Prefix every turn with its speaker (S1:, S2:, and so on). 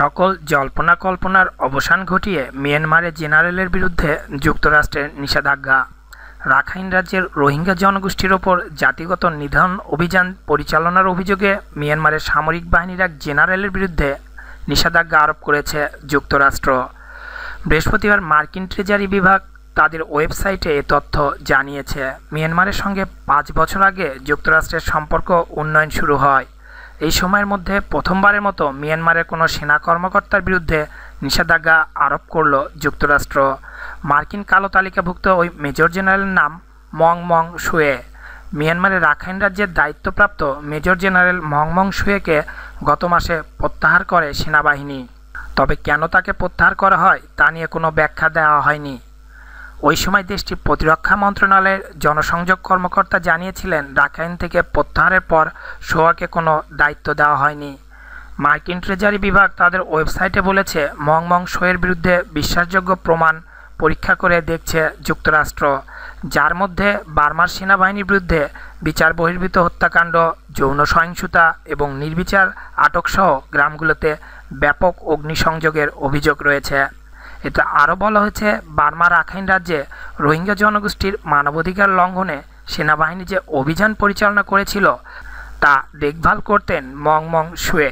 S1: সকল জল্পনা কল্পনার অবসান ঘটিয়ে মিয়ানমারে জেনারেলের বিরুদ্ধে যুক্তরাষ্ট্রের নিষেধাজ্ঞা রাখাইন রাজ্যের রোহিঙ্গা জনগোষ্ঠীর ওপর জাতিগত নিধন অভিযান পরিচালনার অভিযোগে মিয়ানমারের সামরিক বাহিনীর এক জেনারেলের বিরুদ্ধে নিষেধাজ্ঞা আরোপ করেছে যুক্তরাষ্ট্র বৃহস্পতিবার মার্কিন ট্রেজারি বিভাগ তাদের ওয়েবসাইটে এ তথ্য জানিয়েছে মিয়ানমারের সঙ্গে পাঁচ বছর আগে যুক্তরাষ্ট্রের সম্পর্ক উন্নয়ন শুরু হয় এই সময়ের মধ্যে প্রথমবারের মতো মিয়ানমারের কোনো সেনা কর্মকর্তার বিরুদ্ধে নিষেধাজ্ঞা আরোপ করল যুক্তরাষ্ট্র মার্কিন কালো তালিকাভুক্ত ওই মেজর জেনারেলের নাম মং মং শুয়ে মিয়ানমারের রাখাইন রাজ্যের দায়িত্বপ্রাপ্ত মেজর জেনারেল মং মং শুয়েকে গত মাসে প্রত্যাহার করে সেনাবাহিনী তবে কেন তাকে প্রত্যাহার করা হয় তা নিয়ে কোনো ব্যাখ্যা দেওয়া হয়নি ওই সময় দেশটির প্রতিরক্ষা মন্ত্রণালয়ের জনসংযোগ কর্মকর্তা জানিয়েছিলেন রাখাইন থেকে প্রত্যাহারের পর সোয়াকে কোনো দায়িত্ব দেওয়া হয়নি মার্কিন ট্রেজারি বিভাগ তাদের ওয়েবসাইটে বলেছে মংমং শোয়ের বিরুদ্ধে বিশ্বাসযোগ্য প্রমাণ পরীক্ষা করে দেখছে যুক্তরাষ্ট্র যার মধ্যে বার্মার সেনাবাহিনীর বিরুদ্ধে বিচার বহির্ভূত হত্যাকাণ্ড যৌন সহিংসতা এবং নির্বিচার আটকসহ গ্রামগুলোতে ব্যাপক অগ্নিসংযোগের অভিযোগ রয়েছে এটা আরও বলা হয়েছে বার্মার রাখাইন রাজ্যে রোহিঙ্গা জনগোষ্ঠীর মানবাধিকার লঙ্ঘনে সেনাবাহিনী যে অভিযান পরিচালনা করেছিল তা দেখভাল করতেন মং মং শুয়ে